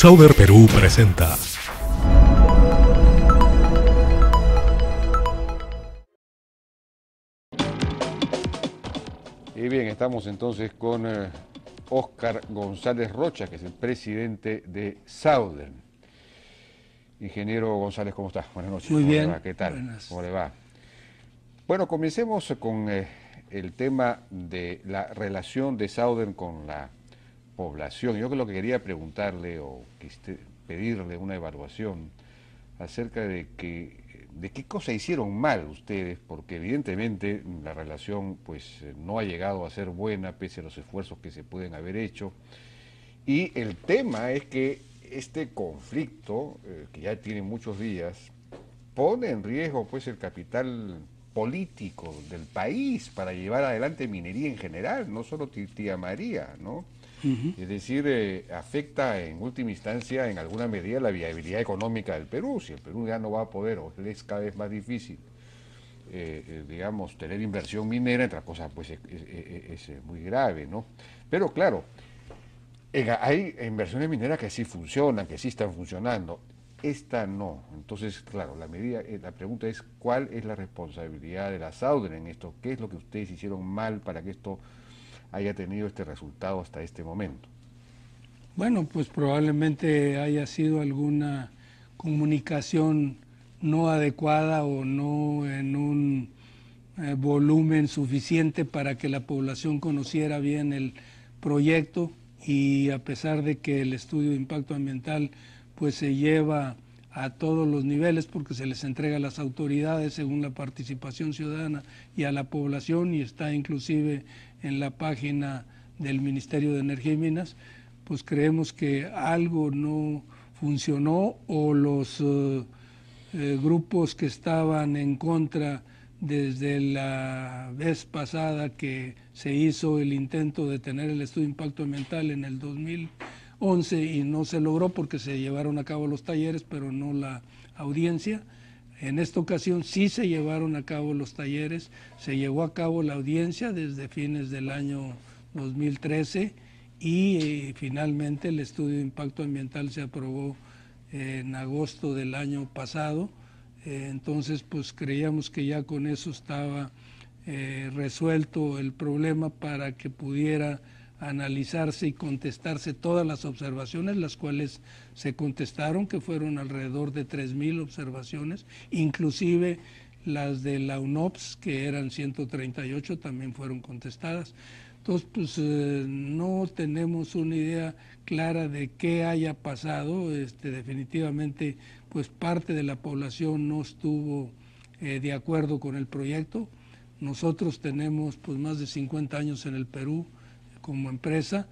SAUDER Perú presenta. Y bien, estamos entonces con eh, Óscar Oscar González Rocha, que es el presidente de SAUDER. Ingeniero González, ¿cómo estás? Buenas noches. Muy bien. ¿Qué tal? ¿Cómo le va? Bueno, comencemos con eh, el tema de la relación de SAUDER con la población. Yo lo que quería preguntarle o este, pedirle una evaluación acerca de de qué cosa hicieron mal ustedes, porque evidentemente la relación pues eh, no ha llegado a ser buena pese a los esfuerzos que se pueden haber hecho. Y el tema es que este conflicto, eh, que ya tiene muchos días, pone en riesgo pues el capital político del país para llevar adelante minería en general, no solo Tía María, ¿no? Es decir, eh, afecta en última instancia, en alguna medida, la viabilidad económica del Perú. Si el Perú ya no va a poder, o es cada vez más difícil, eh, eh, digamos, tener inversión minera, entre cosas, pues es, muy grave, ¿no? Pero claro, hay inversiones mineras que sí funcionan, que sí están funcionando. Esta no. Entonces, claro, la medida, la pregunta es cuál es la responsabilidad de la SAUDER en esto, qué es lo que ustedes hicieron mal para que esto haya tenido este resultado hasta este momento. Bueno, pues probablemente haya sido alguna comunicación no adecuada o no en un eh, volumen suficiente para que la población conociera bien el proyecto y a pesar de que el estudio de impacto ambiental pues se lleva a todos los niveles porque se les entrega a las autoridades según la participación ciudadana y a la población y está inclusive en la página del Ministerio de Energía y Minas, pues creemos que algo no funcionó o los eh, eh, grupos que estaban en contra desde la vez pasada que se hizo el intento de tener el estudio de impacto ambiental en el 2011 y no se logró porque se llevaron a cabo los talleres, pero no la audiencia en esta ocasión sí se llevaron a cabo los talleres, se llevó a cabo la audiencia desde fines del año 2013 y eh, finalmente el estudio de impacto ambiental se aprobó en agosto del año pasado. Eh, entonces, pues creíamos que ya con eso estaba eh, resuelto el problema para que pudiera analizarse y contestarse todas las observaciones, las cuales se contestaron, que fueron alrededor de 3.000 observaciones, inclusive las de la UNOPS, que eran 138, también fueron contestadas. Entonces, pues eh, no tenemos una idea clara de qué haya pasado. Este, definitivamente, pues parte de la población no estuvo eh, de acuerdo con el proyecto. Nosotros tenemos pues más de 50 años en el Perú, como empresa,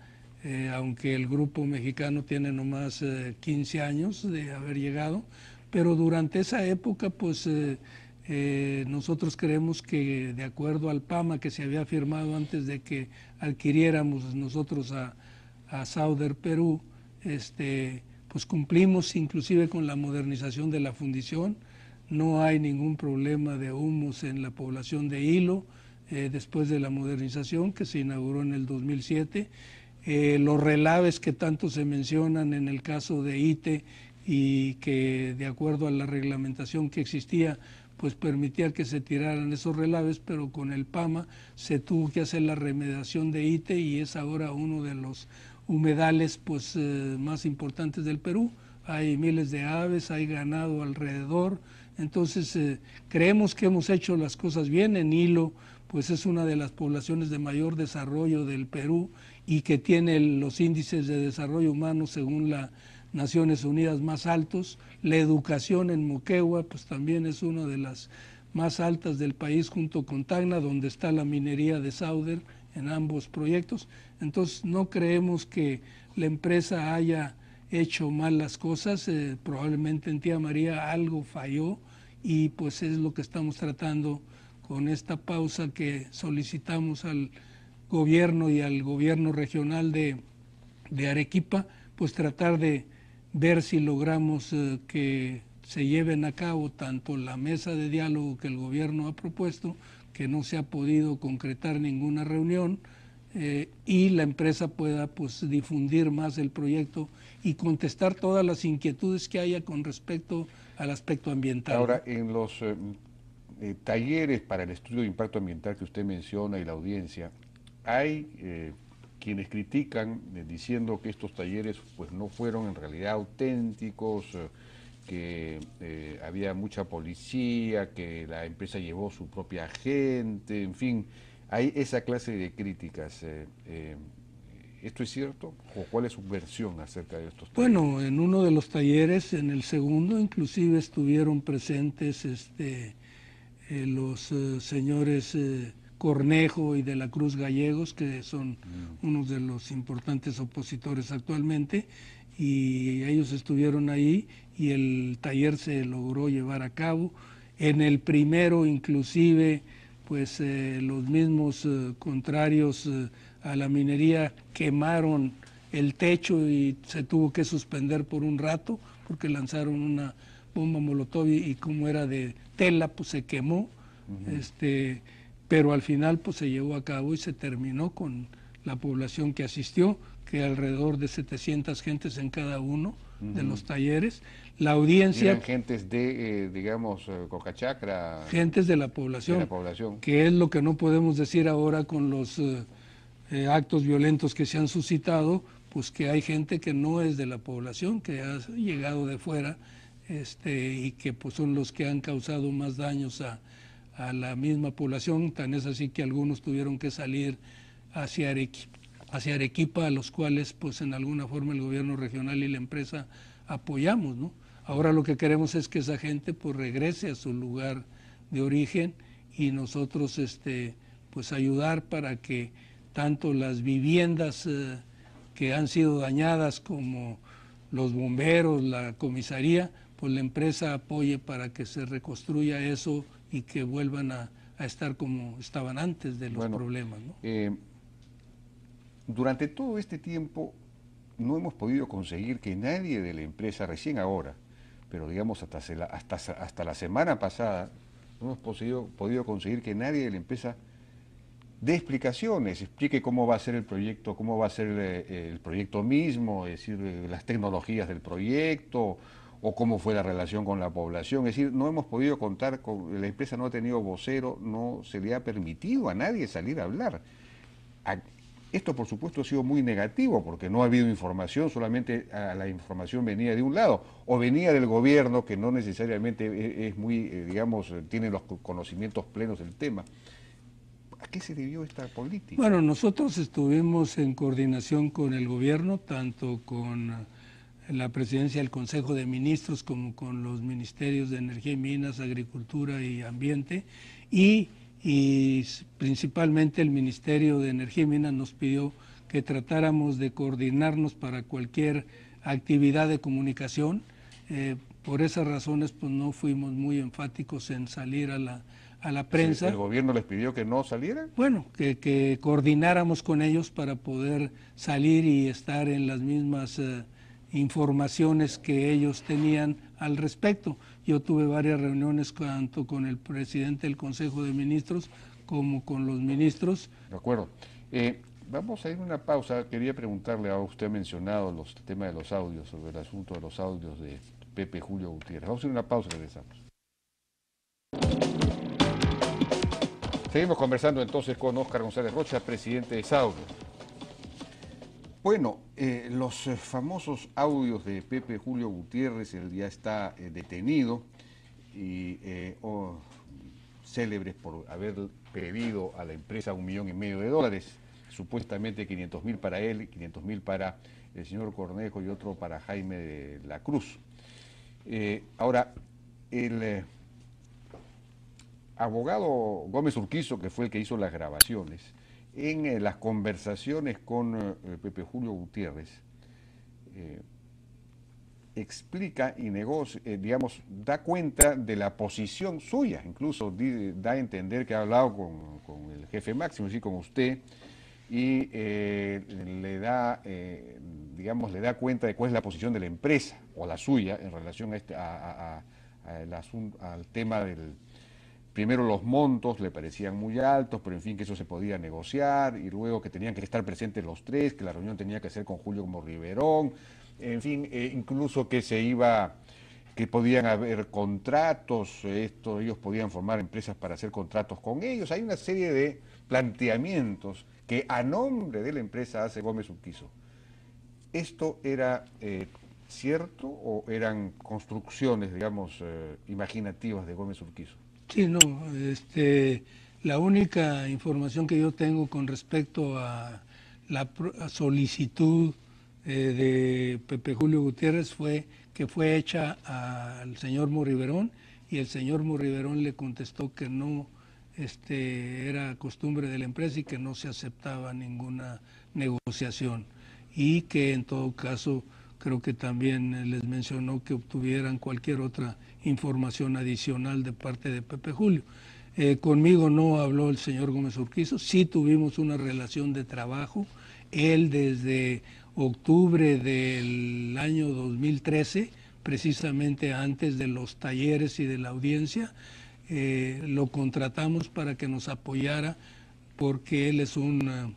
eh, aunque el grupo mexicano tiene nomás 15 eh, años de haber llegado, pero durante esa época, pues eh, nosotros creemos que de acuerdo al PAMA que se había firmado antes de que adquiriéramos nosotros a, a Sauder Perú, este, pues cumplimos inclusive con la modernización de la fundición, no hay ningún problema de humos en la población de Hilo, eh, después de la modernización que se inauguró en el 2007. Eh, los relaves que tanto se mencionan en el caso de ITE y que de acuerdo a la reglamentación que existía pues permitía que se tiraran esos relaves, pero con el PAMA se tuvo que hacer la remediación de ITE y es ahora uno de los humedales pues, eh, más importantes del Perú. Hay miles de aves, hay ganado alrededor, entonces creemos que hemos hecho las cosas bien en hilo pues es una de las poblaciones de mayor desarrollo del Perú y que tiene los índices de desarrollo humano según las Naciones Unidas más altos. La educación en Moquegua pues también es una de las más altas del país junto con Tacna, donde está la minería de Sauder en ambos proyectos. Entonces no creemos que la empresa haya hecho mal las cosas, eh, probablemente en Tía María algo falló y pues es lo que estamos tratando con esta pausa que solicitamos al gobierno y al gobierno regional de, Arequipa, pues tratar de ver si logramos eh, que se lleven a cabo tanto la mesa de diálogo que el gobierno ha propuesto, que no se ha podido concretar ninguna reunión, eh, y la empresa pueda pues, difundir más el proyecto y contestar todas las inquietudes que haya con respecto al aspecto ambiental. Ahora, en los eh, eh, talleres para el estudio de impacto ambiental que usted menciona y la audiencia, hay eh, quienes critican eh, diciendo que estos talleres pues no fueron en realidad auténticos, que había mucha policía, que la empresa llevó su propia gente, en fin, hay esa clase de críticas. ¿Esto es cierto? ¿O cuál es su versión acerca de estos talleres? Bueno, en uno de los talleres, en el segundo, inclusive estuvieron presentes este, eh, los eh, señores eh, Cornejo y de la Cruz Gallegos, que son mm. unos de los importantes opositores actualmente, y ellos estuvieron ahí y el taller se logró llevar a cabo. En el primero, inclusive, pues los mismos contrarios a la minería quemaron el techo y se tuvo que suspender por un rato porque lanzaron una bomba molotov y, como era de tela, pues se quemó. este, pero al final pues se llevó a cabo y se terminó con la población que asistió, que alrededor de 700 gentes en cada uno de los talleres. La audiencia... Eran gentes de, eh, digamos, eh, coca chacra? Gentes de la, población, la población. Que es lo que no podemos decir ahora con los eh, actos violentos que se han suscitado, pues que hay gente que no es de la población, que ha llegado de fuera este, y que pues, son los que han causado más daños a, la misma población, tan es así que algunos tuvieron que salir hacia Arequipa, hacia Arequipa a los cuales pues en alguna forma el gobierno regional y la empresa apoyamos. Ahora lo que queremos es que esa gente pues, regrese a su lugar de origen y nosotros este, pues, ayudar para que tanto las viviendas eh, que han sido dañadas como los bomberos, la comisaría, pues la empresa apoye para que se reconstruya eso y que vuelvan a, estar como estaban antes de los problemas. Eh, durante todo este tiempo no hemos podido conseguir que nadie de la empresa, recién ahora, pero digamos hasta, la, hasta, la semana pasada, no hemos podido, conseguir que nadie de la empresa dé explicaciones, explique cómo va a ser el proyecto, cómo va a ser el, eh, el proyecto mismo, es decir, eh, las tecnologías del proyecto, o cómo fue la relación con la población. Es decir, no hemos podido contar, con, la empresa no ha tenido vocero, no se le ha permitido a nadie salir a hablar. esto, por supuesto, ha sido muy negativo porque no ha habido información, solamente la información venía de un lado o venía del gobierno que no necesariamente e, es muy, eh, digamos, tiene los conocimientos plenos del tema. ¿A qué se debió esta política? Bueno, nosotros estuvimos en coordinación con el gobierno, tanto con la presidencia del Consejo de Ministros, como con los ministerios de Energía y Minas, Agricultura y Ambiente, y, principalmente el Ministerio de Energía y Minas nos pidió que tratáramos de coordinarnos para cualquier actividad de comunicación. Eh, por esas razones, pues no fuimos muy enfáticos en salir a la, a la prensa. ¿El gobierno les pidió que no salieran? Bueno, que, que, coordináramos con ellos para poder salir y estar en las mismas... Eh, informaciones que ellos tenían al respecto. Yo tuve varias reuniones tanto con el presidente del Consejo de Ministros como con los ministros. De acuerdo. Eh, vamos a ir a una pausa. Quería preguntarle, a ah, usted mencionado los tema de los audios, sobre el asunto de los audios de Pepe Julio Gutiérrez. Vamos a ir a una pausa y regresamos. Seguimos conversando entonces con Óscar González Rocha, presidente de Saudos. Bueno, eh, los eh, famosos audios de Pepe Julio Gutiérrez, él ya está eh, detenido y oh, célebres por haber pedido a la empresa un millón y medio de dólares, supuestamente 500 mil para él, 500 mil para el señor Cornejo y otro para Jaime de la Cruz. ahora, el abogado Gómez Urquizo, que fue el que hizo las grabaciones, en eh, las conversaciones con eh, eh, Pepe Julio Gutiérrez, explica y negocia, digamos, da cuenta de la posición suya, incluso da a entender que ha hablado con, el jefe máximo, así con usted, y le da, digamos, le da cuenta de cuál es la posición de la empresa o la suya en relación a este, al tema del primero los montos le parecían muy altos, pero en fin, que eso se podía negociar, y luego que tenían que estar presentes los tres, que la reunión tenía que ser con Julio como Riverón, en fin, eh, incluso que se iba que podían haber contratos, ellos podían formar empresas para hacer contratos con ellos. Hay una serie de planteamientos que a nombre de la empresa hace Gómez Urquizo. ¿Esto era eh, cierto o eran construcciones, digamos, eh, imaginativas de Gómez Urquizo? Sí, no, este, la única información que yo tengo con respecto a la solicitud eh, de Pepe Julio Gutiérrez fue que fue hecha al señor Morriberón y el señor Morriberón le contestó que no este, era costumbre de la empresa y que no se aceptaba ninguna negociación y que en todo caso creo que también eh, les mencionó que obtuvieran cualquier otra información adicional de parte de Pepe Julio. Eh, conmigo no habló el señor Gómez Urquizo, sí tuvimos una relación de trabajo. Él desde octubre del año 2013, precisamente antes de los talleres y de la audiencia, eh, lo contratamos para que nos apoyara porque él es un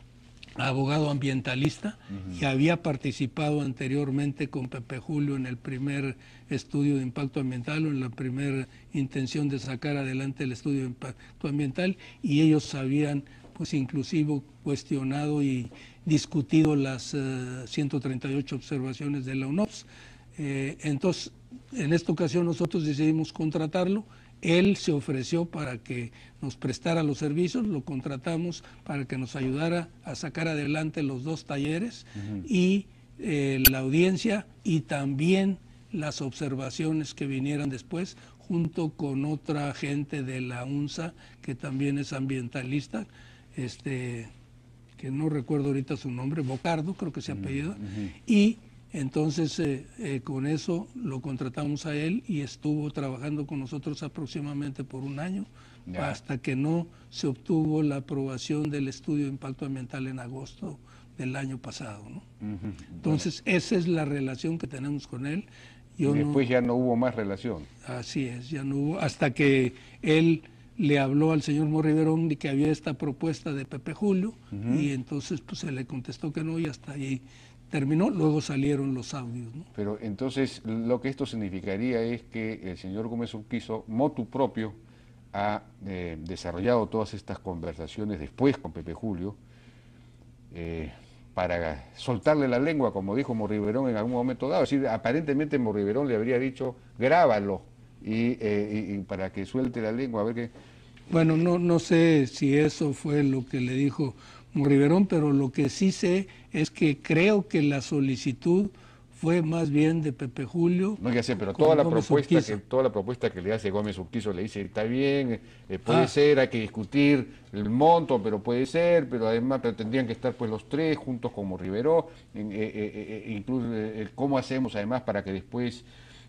abogado ambientalista y había participado anteriormente con Pepe Julio en el primer estudio de impacto ambiental o en la primera intención de sacar adelante el estudio de impacto ambiental y ellos habían pues inclusive cuestionado y discutido las 138 eh, observaciones de la UNOPS. Eh, entonces, en esta ocasión nosotros decidimos contratarlo él se ofreció para que nos prestara los servicios, lo contratamos para que nos ayudara a sacar adelante los dos talleres y eh, la audiencia y también las observaciones que vinieran después, junto con otra gente de la UNSA que también es ambientalista, este, que no recuerdo ahorita su nombre, Bocardo creo que se ha pedido. Entonces, eh, eh, con eso lo contratamos a él y estuvo trabajando con nosotros aproximadamente por un año, hasta que no se obtuvo la aprobación del estudio de impacto ambiental en agosto del año pasado. Entonces, esa es la relación que tenemos con él. y después ya no hubo más relación. Así es, ya no hubo, hasta que él le habló al señor Morriverón de que había esta propuesta de Pepe Julio y entonces pues se le contestó que no y hasta ahí terminó, luego salieron los audios. Pero entonces lo que esto significaría es que el señor Gómez Urquizo, motu propio, ha eh, desarrollado todas estas conversaciones después con Pepe Julio eh, para soltarle la lengua, como dijo Morriberón en algún momento dado. Es decir, aparentemente Morriberón le habría dicho, grábalo y, eh, para que suelte la lengua, a ver qué... Bueno, no, no sé si eso fue lo que le dijo Riverón, pero lo que sí sé es que creo que la solicitud fue más bien de Pepe Julio. No, que sé, pero toda la, propuesta que, toda la propuesta que le hace Gómez Urquizo le dice, está bien, eh, eh, puede ah. ser, hay que discutir el monto, pero puede ser, pero además pretendían tendrían que estar pues los tres juntos como Rivero, eh, incluso cómo hacemos además para que después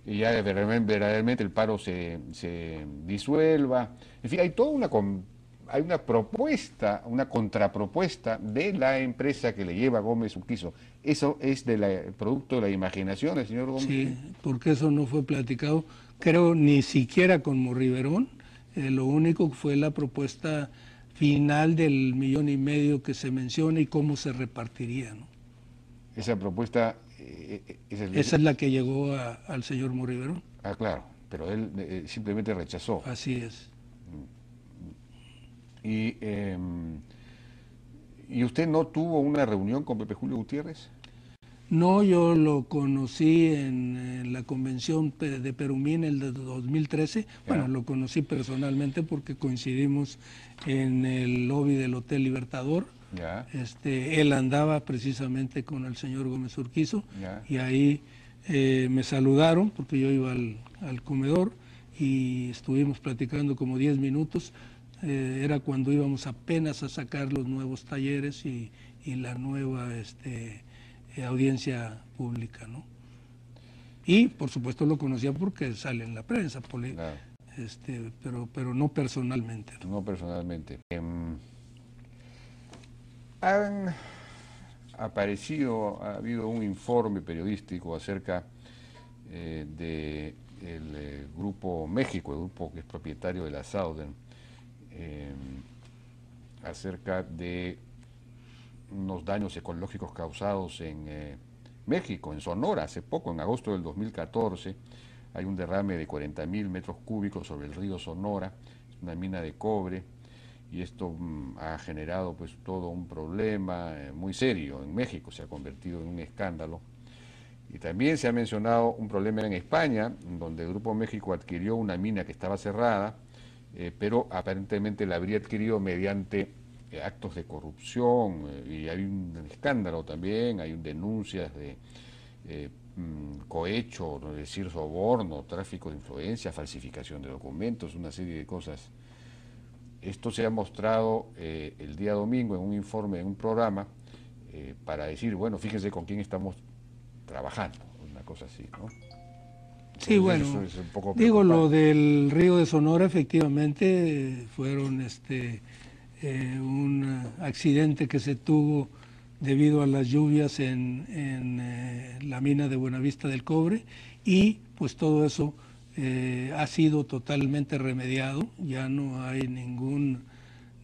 ya verdaderamente el paro se, disuelva. En fin, hay toda una hay una propuesta, una contrapropuesta de la empresa que le lleva a Gómez Uquizo. ¿Eso es producto de la imaginación del señor Gómez? Sí, porque eso no fue platicado, creo, ni siquiera con Morriverón. Eh, lo único fue la propuesta final del millón y medio que se menciona y cómo se repartiría. Esa propuesta... Eh, eh, esa, es la... que llegó al señor Morriverón. Ah, claro, pero él simplemente rechazó. Así es. Mm. Em, y, usted no tuvo una reunión con Pepe Julio Gutiérrez? No, yo lo conocí en, la convención de Perumín el de 2013. Bueno, lo conocí personalmente porque coincidimos en el lobby del Hotel Libertador. Este, él andaba precisamente con el señor Gómez Urquizo y ahí eh, me saludaron porque yo iba al, al comedor y estuvimos platicando como 10 minutos eh, era cuando íbamos apenas a sacar los nuevos talleres y, la nueva este, eh, audiencia pública. ¿no? Y por supuesto lo conocía porque sale en la prensa, este, pero, pero no personalmente. No, personalmente. Em, han aparecido, ha habido un informe periodístico acerca eh, del grupo México, el grupo que es propietario de la sauden Em, acerca de unos daños ecológicos causados en eh, México, en Sonora, hace poco, en agosto del 2014, hay un derrame de 40.000 metros cúbicos sobre el río Sonora, una mina de cobre, y esto mm, ha generado pues todo un problema eh, muy serio en México, se ha convertido en un escándalo. Y también se ha mencionado un problema en España, donde el Grupo México adquirió una mina que estaba cerrada, eh, pero aparentemente la habría adquirido mediante eh, actos de corrupción eh, y hay un escándalo también, hay denuncias de mm, cohecho, es decir, soborno, tráfico de influencia, falsificación de documentos, una serie de cosas. Esto se ha mostrado el día domingo en un informe, en un programa, para decir, bueno, fíjense con quién estamos trabajando, una cosa así, ¿no? Sí, bueno, digo, lo del río de Sonora efectivamente fueron este, eh, un accidente que se tuvo debido a las lluvias en, eh, la mina de Buenavista del Cobre y pues todo eso eh, ha sido totalmente remediado, ya no hay ningún,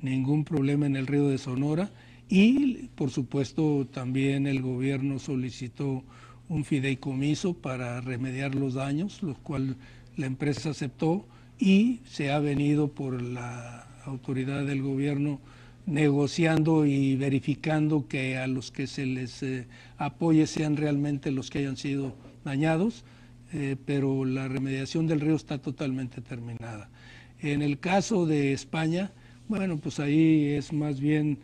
ningún problema en el río de Sonora y por supuesto también el gobierno solicitó un fideicomiso para remediar los daños, los cual la empresa aceptó y se ha venido por la autoridad del gobierno negociando y verificando que a los que se les eh, apoye sean realmente los que hayan sido dañados, eh, pero la remediación del río está totalmente terminada. En el caso de España, bueno, pues ahí es más bien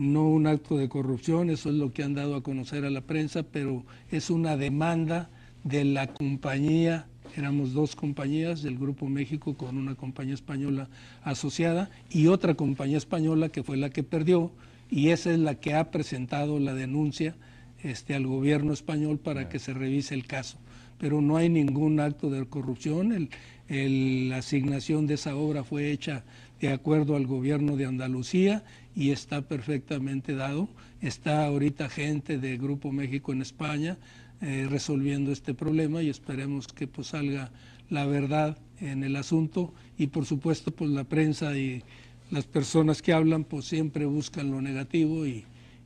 no un acto de corrupción, eso es lo que han dado a conocer a la prensa, pero es una demanda de la compañía, éramos dos compañías del Grupo México con una compañía española asociada y otra compañía española que fue la que perdió y esa es la que ha presentado la denuncia este, al gobierno español para que se revise el caso. Pero no hay ningún acto de corrupción, la asignación de esa obra fue hecha de acuerdo al gobierno de Andalucía y está perfectamente dado. Está ahorita gente de Grupo México en España eh, resolviendo este problema y esperemos que pues, salga la verdad en el asunto y por supuesto pues la prensa y las personas que hablan pues siempre buscan lo negativo y,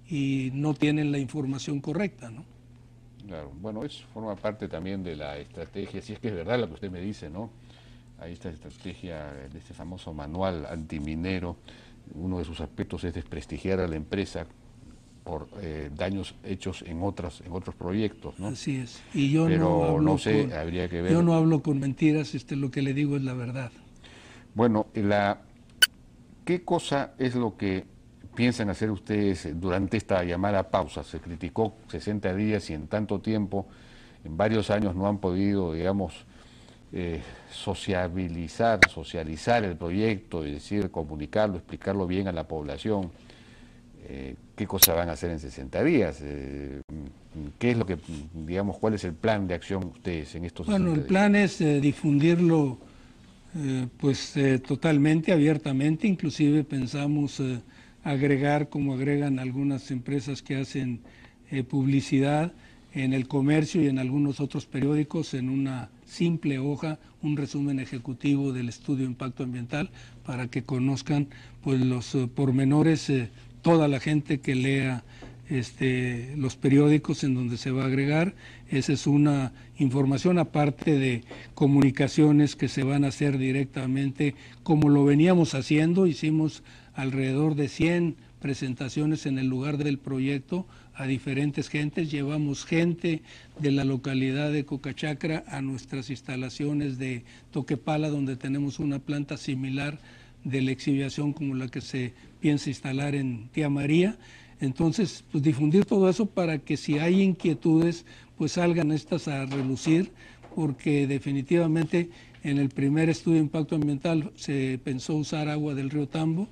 y no tienen la información correcta, ¿no? Claro, bueno, eso forma parte también de la estrategia, si es que es verdad lo que usted me dice, ¿no? a esta estrategia de este famoso manual antiminero. Uno de sus aspectos es desprestigiar a la empresa por eh, daños hechos en otras en otros proyectos, ¿no? Así es. Y yo Pero no, sé, habría que ver. Yo no hablo con mentiras, este lo que le digo es la verdad. Bueno, la ¿qué cosa es lo que piensan hacer ustedes durante esta llamada pausa? Se criticó 60 días y en tanto tiempo, en varios años no han podido, digamos, eh, sociabilizar, socializar el proyecto, es decir, comunicarlo, explicarlo bien a la población, eh, qué cosas van a hacer en 60 días, eh, qué es lo que, digamos, cuál es el plan de acción ustedes en estos Bueno, el plan es difundirlo pues totalmente, abiertamente, inclusive pensamos agregar, como agregan algunas empresas que hacen publicidad, en el comercio y en algunos otros periódicos en una simple hoja un resumen ejecutivo del estudio de impacto ambiental para que conozcan pues los eh, pormenores eh, toda la gente que lea este, los periódicos en donde se va a agregar. Esa es una información aparte de comunicaciones que se van a hacer directamente como lo veníamos haciendo. Hicimos alrededor de 100 presentaciones en el lugar del proyecto a diferentes gentes. Llevamos gente de la localidad de Cocachacra a nuestras instalaciones de Toquepala, donde tenemos una planta similar de la exhibición como la que se piensa instalar en Tía María. Entonces, pues difundir todo eso para que si hay inquietudes, pues salgan estas a relucir, porque definitivamente en el primer estudio de impacto ambiental se pensó usar agua del río Tambo,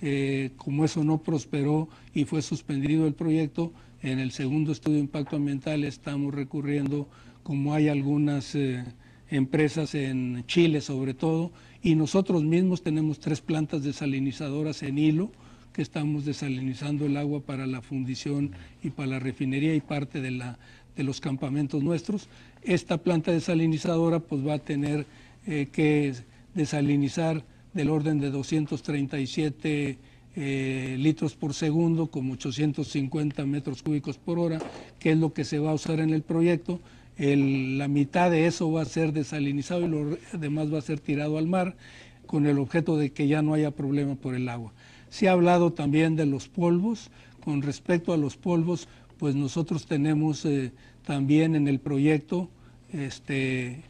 eh, como eso no prosperó y fue suspendido el proyecto, en el segundo estudio de impacto ambiental estamos recurriendo, como hay algunas eh, empresas en Chile sobre todo, y nosotros mismos tenemos tres plantas desalinizadoras en hilo que estamos desalinizando el agua para la fundición y para la refinería y parte de, la, de los campamentos nuestros. Esta planta desalinizadora pues va a tener eh, que desalinizar del orden de 237 eh, litros por segundo con 850 metros cúbicos por hora, que es lo que se va a usar en el proyecto. la mitad de eso va a ser desalinizado y lo demás va a ser tirado al mar con el objeto de que ya no haya problema por el agua. Se ha hablado también de los polvos. Con respecto a los polvos, pues nosotros tenemos eh, también en el proyecto este,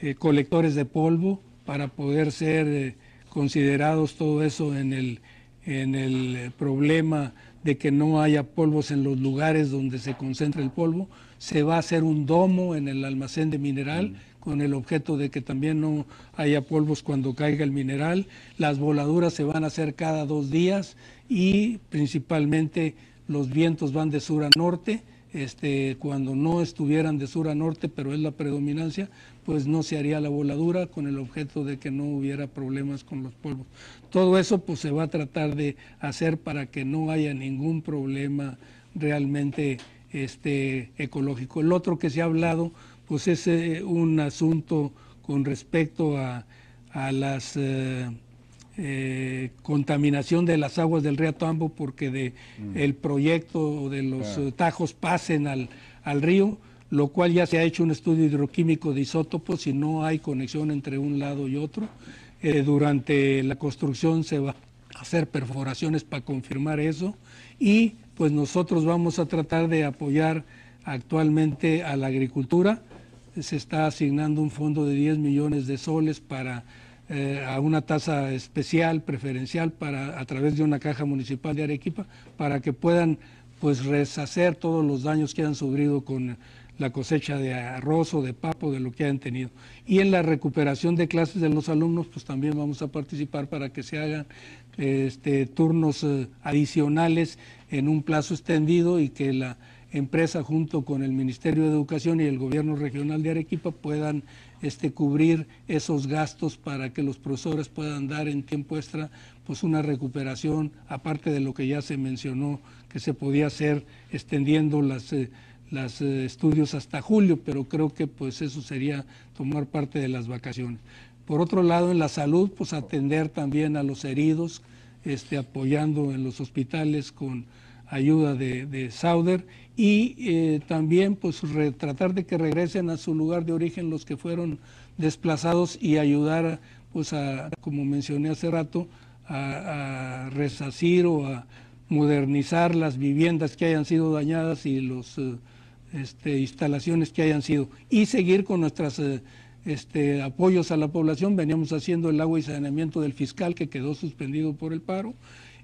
eh, colectores de polvo para poder ser considerados todo eso en el, eh, problema de que no haya polvos en los lugares donde se concentra el polvo. Se va a hacer un domo en el almacén de mineral mm. con el objeto de que también no haya polvos cuando caiga el mineral. Las voladuras se van a hacer cada dos días y principalmente los vientos van de sur a norte. Este, cuando no estuvieran de sur a norte, pero es la predominancia, pues no se haría la voladura con el objeto de que no hubiera problemas con los polvos. Todo eso pues se va a tratar de hacer para que no haya ningún problema realmente este, ecológico. El otro que se ha hablado pues es eh, un asunto con respecto a, a las... Eh, eh, contaminación de las aguas del río Tambo porque de mm. el proyecto de los tajos pasen al, al río, lo cual ya se ha hecho un estudio hidroquímico de isótopos y no hay conexión entre un lado y otro. Eh, durante la construcción se va a hacer perforaciones para confirmar eso y pues nosotros vamos a tratar de apoyar actualmente a la agricultura. Se está asignando un fondo de 10 millones de soles para eh, a una tasa especial, preferencial, para, a través de una caja municipal de Arequipa, para que puedan pues reshacer todos los daños que han sufrido con la cosecha de arroz o de papo, de lo que hayan tenido. Y en la recuperación de clases de los alumnos, pues también vamos a participar para que se hagan este, turnos eh, adicionales en un plazo extendido y que la empresa junto con el Ministerio de Educación y el Gobierno Regional de Arequipa puedan este, cubrir esos gastos para que los profesores puedan dar en tiempo extra pues una recuperación, aparte de lo que ya se mencionó que se podía hacer extendiendo las... Eh, los eh, estudios hasta julio, pero creo que pues eso sería tomar parte de las vacaciones. Por otro lado, en la salud, pues atender también a los heridos, este, apoyando en los hospitales con ayuda de, Sauder y eh, también pues tratar de que regresen a su lugar de origen los que fueron desplazados y ayudar pues a, como mencioné hace rato, a, resacir o a modernizar las viviendas que hayan sido dañadas y los... Eh, este, instalaciones que hayan sido y seguir con nuestros eh, este, apoyos a la población. Veníamos haciendo el agua y saneamiento del fiscal que quedó suspendido por el paro,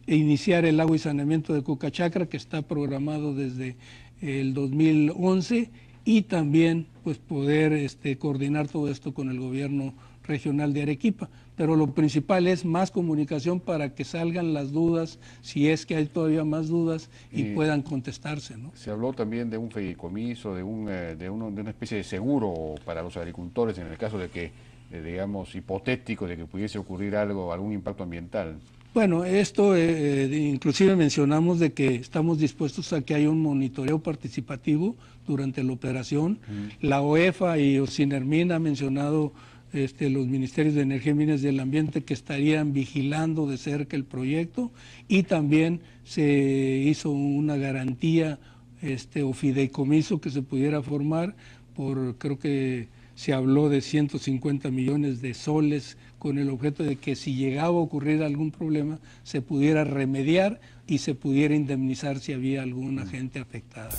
e iniciar el agua y saneamiento de Cucachacra que está programado desde el 2011 y también pues poder este, coordinar todo esto con el gobierno regional de Arequipa. Pero lo principal es más comunicación para que salgan las dudas, si es que hay todavía más dudas, y, puedan contestarse. ¿no? Se habló también de un fideicomiso, de, un, eh, de, una especie de seguro para los agricultores en el caso de que, eh, digamos, hipotético, de que pudiese ocurrir algo, algún impacto ambiental. Bueno, esto eh, inclusive mencionamos de que estamos dispuestos a que haya un monitoreo participativo durante la operación. La OEFA y Ocinermin han mencionado este, los ministerios de Energía, y Minas del Ambiente que estarían vigilando de cerca el proyecto y también se hizo una garantía este, o fideicomiso que se pudiera formar por, creo que se habló de 150 millones de soles con el objeto de que si llegaba a ocurrir algún problema se pudiera remediar y se pudiera indemnizar si había alguna mm. gente afectada.